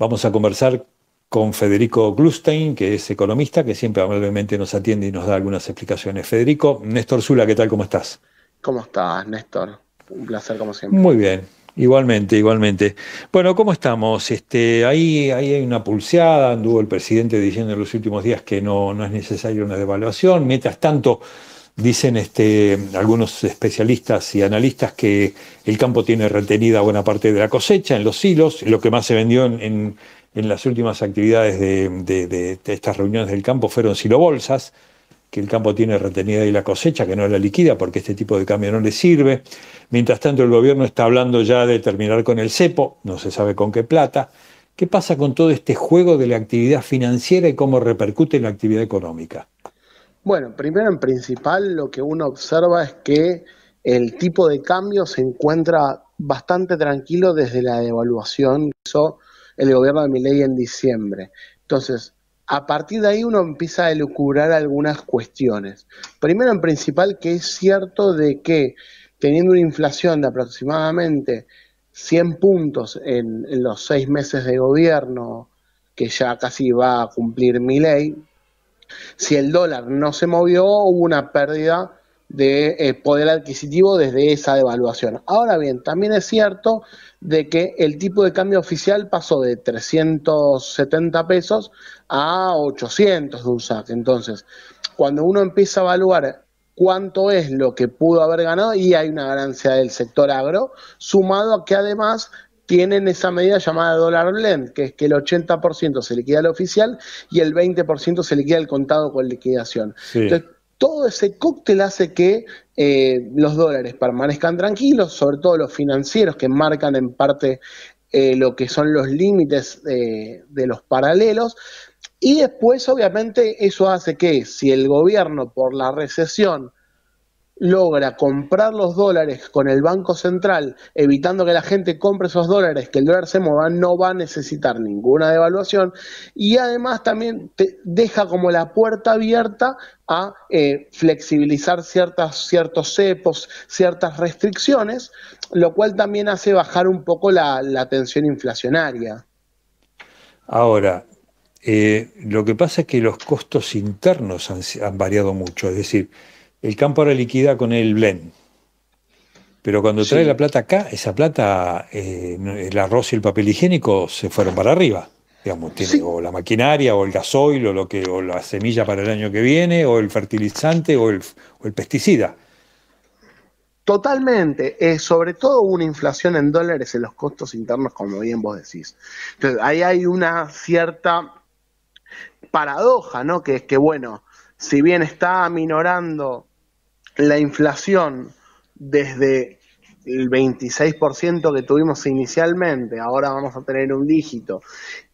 Vamos a conversar con Federico Glustein, que es economista, que siempre amablemente nos atiende y nos da algunas explicaciones. Federico, Néstor Zula, ¿qué tal? ¿Cómo estás? ¿Cómo estás, Néstor? Un placer como siempre. Muy bien, Igualmente, igualmente. Bueno, ¿cómo estamos? Este, ahí, ahí hay una pulseada, anduvo el presidente diciendo en los últimos días que no, no es necesaria una devaluación. Mientras tanto, Dicen este, algunos especialistas y analistas que el campo tiene retenida buena parte de la cosecha en los silos, lo que más se vendió en, las últimas actividades de, estas reuniones del campo fueron silobolsas, que el campo tiene retenida y la cosecha, que no la liquida porque este tipo de cambio no le sirve. Mientras tanto, el gobierno está hablando ya de terminar con el cepo, no se sabe con qué plata. ¿Qué pasa con todo este juego de la actividad financiera y cómo repercute en la actividad económica? Bueno, primero en principal lo que uno observa es que el tipo de cambio se encuentra bastante tranquilo desde la devaluación que hizo el gobierno de Milei en diciembre. Entonces, a partir de ahí uno empieza a elucubrar algunas cuestiones. Primero en principal que es cierto de que teniendo una inflación de aproximadamente 100 puntos en, en los seis meses de gobierno, que ya casi va a cumplir mi ley, si el dólar no se movió, hubo una pérdida de eh, poder adquisitivo desde esa devaluación. Ahora bien, también es cierto de que el tipo de cambio oficial pasó de 370 pesos a 800 de un Entonces, cuando uno empieza a evaluar cuánto es lo que pudo haber ganado y hay una ganancia del sector agro, sumado a que además tienen esa medida llamada dólar blend, que es que el 80% se liquida al oficial y el 20% se liquida al contado con liquidación. Entonces, todo ese cóctel hace que eh, los dólares permanezcan tranquilos, sobre todo los financieros que marcan en parte eh, lo que son los límites eh, de los paralelos. Y después, obviamente, eso hace que si el gobierno por la recesión logra comprar los dólares con el Banco Central, evitando que la gente compre esos dólares, que el dólar se mueva, no va a necesitar ninguna devaluación y además también te deja como la puerta abierta a eh, flexibilizar ciertas, ciertos cepos, ciertas restricciones, lo cual también hace bajar un poco la, tensión inflacionaria. Ahora, eh, lo que pasa es que los costos internos han variado mucho, es decir, el campo ahora liquida con el blend. Pero cuando trae la plata acá, esa plata, eh, el arroz y el papel higiénico se fueron para arriba. Digamos, o la maquinaria, o el gasoil, o, lo que, o la semilla para el año que viene, o el fertilizante, o el, pesticida. Totalmente, es sobre todo una inflación en dólares en los costos internos, como bien vos decís. Entonces, ahí hay una cierta paradoja, ¿no? Que es que, bueno, si bien está aminorando la inflación desde el 26% que tuvimos inicialmente, ahora vamos a tener un dígito,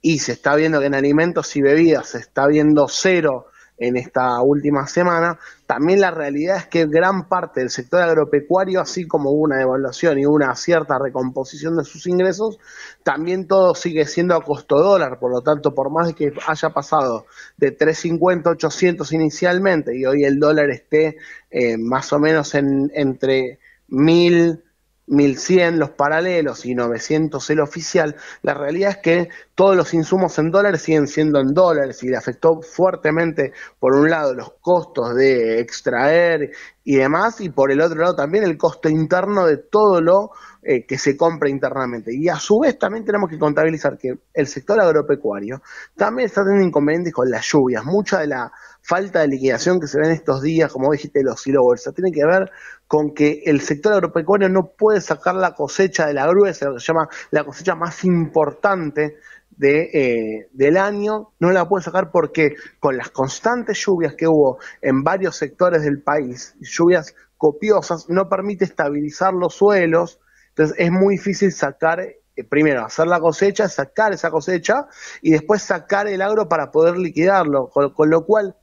y se está viendo que en alimentos y bebidas se está viendo cero en esta última semana. También la realidad es que gran parte del sector agropecuario, así como hubo una devaluación y una cierta recomposición de sus ingresos, también todo sigue siendo a costo dólar, por lo tanto, por más que haya pasado de 350 a 800 inicialmente y hoy el dólar esté eh, más o menos en, entre 1000 1100 los paralelos y 900 el oficial, la realidad es que todos los insumos en dólares siguen siendo en dólares y le afectó fuertemente, por un lado, los costos de extraer y demás, y por el otro lado también el costo interno de todo lo eh, que se compra internamente. Y a su vez también tenemos que contabilizar que el sector agropecuario también está teniendo inconvenientes con las lluvias. Mucha de la falta de liquidación que se ve en estos días, como dijiste, los silovers, tiene que ver con que el sector agropecuario no puede sacar la cosecha de la gruesa, lo que se llama la cosecha más importante de, eh, del año, no la puede sacar porque con las constantes lluvias que hubo en varios sectores del país, lluvias copiosas, no permite estabilizar los suelos, entonces es muy difícil sacar eh, primero hacer la cosecha, sacar esa cosecha y después sacar el agro para poder liquidarlo, con lo cual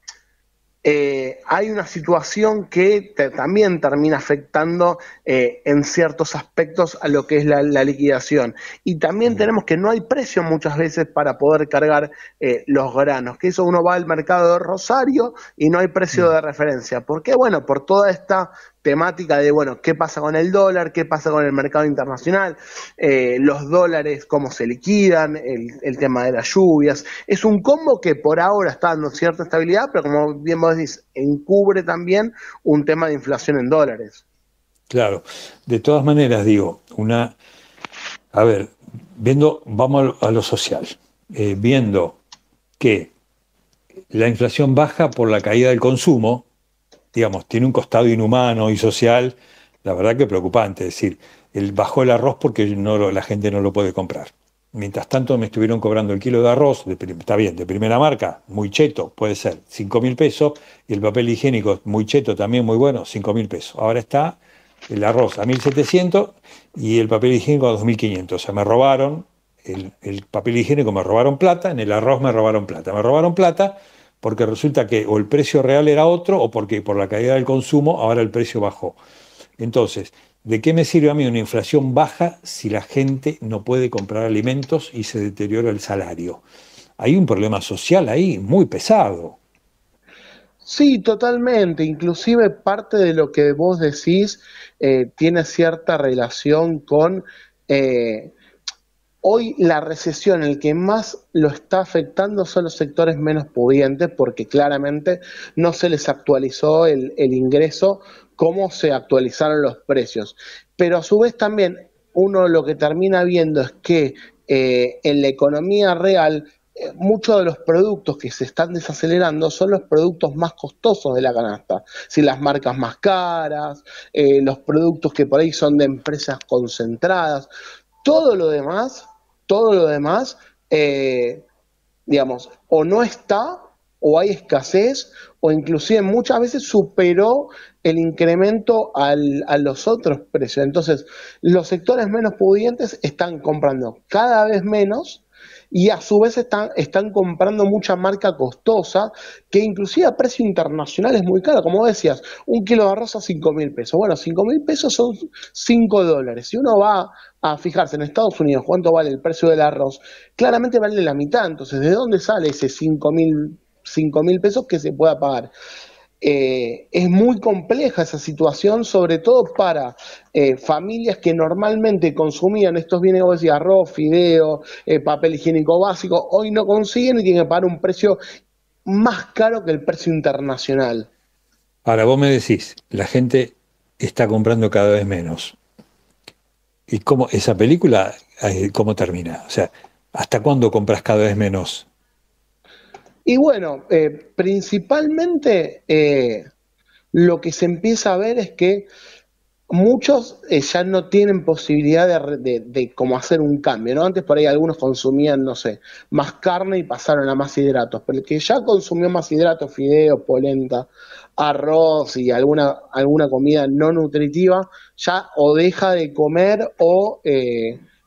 eh, hay una situación que también termina afectando eh, en ciertos aspectos a lo que es la, liquidación. Y también tenemos que no hay precio muchas veces para poder cargar eh, los granos, que eso uno va al mercado de Rosario y no hay precio mm. de referencia. ¿Por qué? Bueno, por toda esta temática de, bueno, qué pasa con el dólar, qué pasa con el mercado internacional, eh, los dólares, cómo se liquidan, el, tema de las lluvias. Es un combo que por ahora está dando cierta estabilidad, pero como bien vos decís, encubre también un tema de inflación en dólares. Claro, de todas maneras digo, una, a ver, viendo, vamos a lo social, eh, viendo que la inflación baja por la caída del consumo, digamos, tiene un costado inhumano y social, la verdad que preocupante. Es decir, bajó el arroz porque la gente no lo puede comprar. Mientras tanto me estuvieron cobrando el kilo de arroz, está bien, de primera marca, muy cheto, puede ser, 5 mil pesos, y el papel higiénico, muy cheto también, muy bueno, 5 mil pesos. Ahora está el arroz a 1.700 y el papel higiénico a 2.500. O sea, me robaron el, el papel higiénico, me robaron plata, en el arroz me robaron plata, me robaron plata porque resulta que o el precio real era otro o porque por la caída del consumo ahora el precio bajó. Entonces, ¿de qué me sirve a mí una inflación baja si la gente no puede comprar alimentos y se deteriora el salario? Hay un problema social ahí muy pesado. Sí, totalmente. Inclusive parte de lo que vos decís eh, tiene cierta relación con eh, Hoy la recesión, el que más lo está afectando son los sectores menos pudientes porque claramente no se les actualizó el, ingreso como se actualizaron los precios. Pero a su vez también uno lo que termina viendo es que eh, en la economía real eh, muchos de los productos que se están desacelerando son los productos más costosos de la canasta, si las marcas más caras, eh, los productos que por ahí son de empresas concentradas, todo lo demás todo lo demás, eh, digamos, o no está, o hay escasez, o inclusive muchas veces superó el incremento a los otros precios. Entonces, los sectores menos pudientes están comprando cada vez menos y a su vez están, están comprando mucha marca costosa que inclusive a precio internacional es muy caro. Como decías, un kilo de arroz a 5 mil pesos. Bueno, 5 mil pesos son 5 dólares. Si uno va a fijarse en Estados Unidos cuánto vale el precio del arroz, claramente vale la mitad. Entonces, ¿de dónde sale ese 5 mil pesos que se pueda pagar? Eh, es muy compleja esa situación, sobre todo para eh, familias que normalmente consumían estos bienes, como arroz, fideo, eh, papel higiénico básico, hoy no consiguen y tienen que pagar un precio más caro que el precio internacional. Ahora vos me decís, la gente está comprando cada vez menos. ¿Y cómo esa película, cómo termina? O sea, ¿hasta cuándo compras cada vez menos? Y bueno, eh, principalmente eh, lo que se empieza a ver es que muchos eh, ya no tienen posibilidad de, de, como hacer un cambio, ¿no? Antes por ahí algunos consumían, no sé, más carne y pasaron a más hidratos, pero el que ya consumió más hidratos, fideos, polenta, arroz y alguna, alguna comida no nutritiva, ya o deja de comer o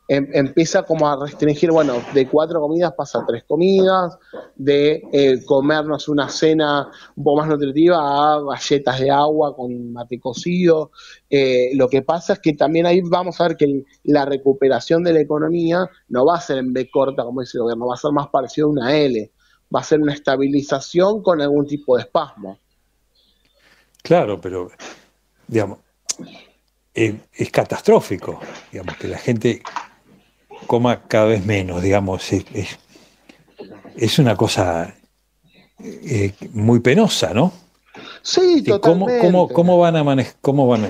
Em, empieza como a restringir, bueno, de cuatro comidas pasa a tres comidas, de eh, comernos una cena un poco más nutritiva a galletas de agua con mate cocido. Eh, lo que pasa es que también ahí vamos a ver que la recuperación de la economía no va a ser en B corta, como dice el gobierno, va a ser más parecido a una L, va a ser una estabilización con algún tipo de espasmo. Claro, pero, digamos, eh, es catastrófico, digamos, que la gente coma cada vez menos, digamos. Es, una cosa eh, muy penosa, ¿no? Sí, totalmente. ¿Cómo, cómo, cómo van a manejar? Cómo van,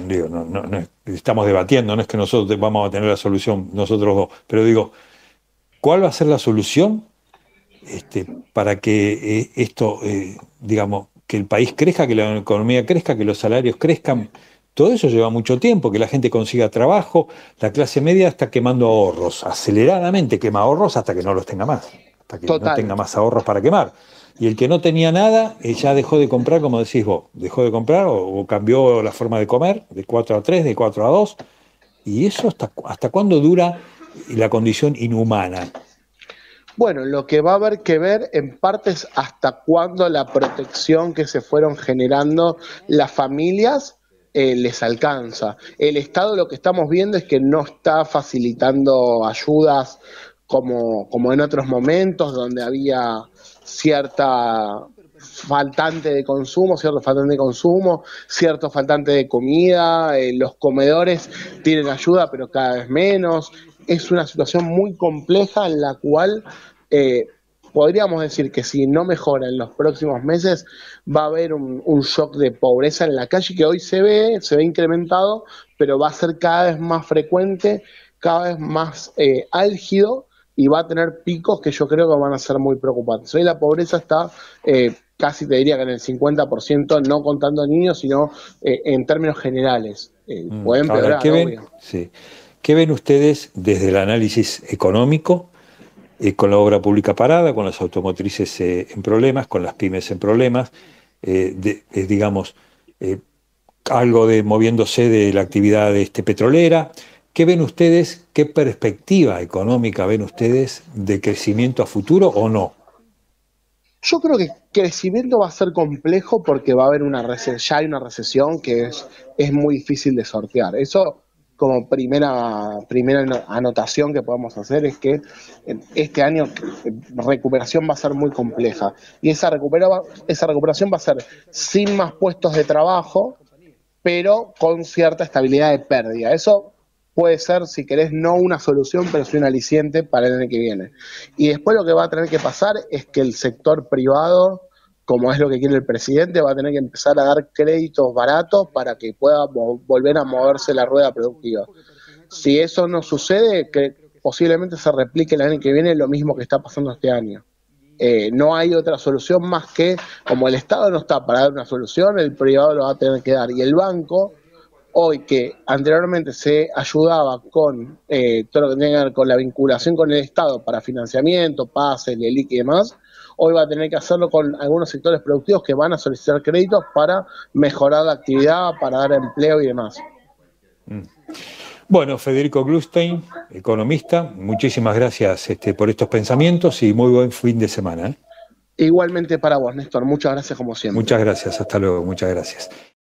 estamos debatiendo, no es que nosotros vamos a tener la solución, nosotros dos, pero digo, ¿cuál va a ser la solución este, para que eh, esto, eh, digamos, que el país crezca, que la economía crezca, que los salarios crezcan? Todo eso lleva mucho tiempo, que la gente consiga trabajo, la clase media está quemando ahorros, aceleradamente quema ahorros hasta que no los tenga más, hasta que no tenga más ahorros para quemar. Y el que no tenía nada, eh, ya dejó de comprar, como decís vos, dejó de comprar o, cambió la forma de comer, de 4 a 3, de 4 a 2. ¿Y eso hasta, hasta cuándo dura la condición inhumana? Bueno, lo que va a haber que ver en parte es hasta cuándo la protección que se fueron generando las familias eh, les alcanza. El Estado lo que estamos viendo es que no está facilitando ayudas como, como en otros momentos donde había cierta faltante de consumo, cierto faltante de consumo, cierto faltante de comida, eh, los comedores tienen ayuda pero cada vez menos. Es una situación muy compleja en la cual eh, podríamos decir que si no mejora en los próximos meses, va a haber un, shock de pobreza en la calle que hoy se ve, se ve incrementado, pero va a ser cada vez más frecuente, cada vez más eh, álgido y va a tener picos que yo creo que van a ser muy preocupantes. Hoy la pobreza está eh, casi te diría que en el 50%, no contando niños, sino eh, en términos generales. Mm, pueden empeorar, ven, ¿Qué ven ustedes desde el análisis económico eh, con la obra pública parada, con las automotrices eh, en problemas, con las pymes en problemas, eh, digamos, algo de moviéndose de la actividad este, petrolera. ¿Qué ven ustedes? ¿Qué perspectiva económica ven ustedes de crecimiento a futuro o no? Yo creo que crecimiento va a ser complejo porque va a haber una recesión, ya hay una recesión que es, es muy difícil de sortear. Eso como primera, primera anotación que podemos hacer es que este año eh, recuperación va a ser muy compleja. Y esa, esa recuperación va a ser sin más puestos de trabajo, pero con cierta estabilidad de pérdida. Eso puede ser, si querés, no una solución, pero sí un aliciente para el año que viene. Y después lo que va a tener que pasar es que el sector privado como es lo que quiere el presidente, va a tener que empezar a dar créditos baratos para que pueda volver a moverse la rueda productiva. Si eso no sucede, que posiblemente se replique el año que viene lo mismo que está pasando este año. Eh, no hay otra solución más que, como el Estado no está para dar una solución, el privado lo va a tener que dar. Y el banco, hoy que anteriormente se ayudaba con eh, todo lo que tenga con la vinculación con el Estado para financiamiento, pases, LELIC y demás, hoy va a tener que hacerlo con algunos sectores productivos que van a solicitar créditos para mejorar la actividad, para dar empleo y demás. Mm. Bueno, Federico Glustein, economista, muchísimas gracias este, por estos pensamientos y muy buen fin de semana. ¿eh? Igualmente para vos, Néstor. Muchas gracias como siempre. Muchas gracias, hasta luego, muchas gracias.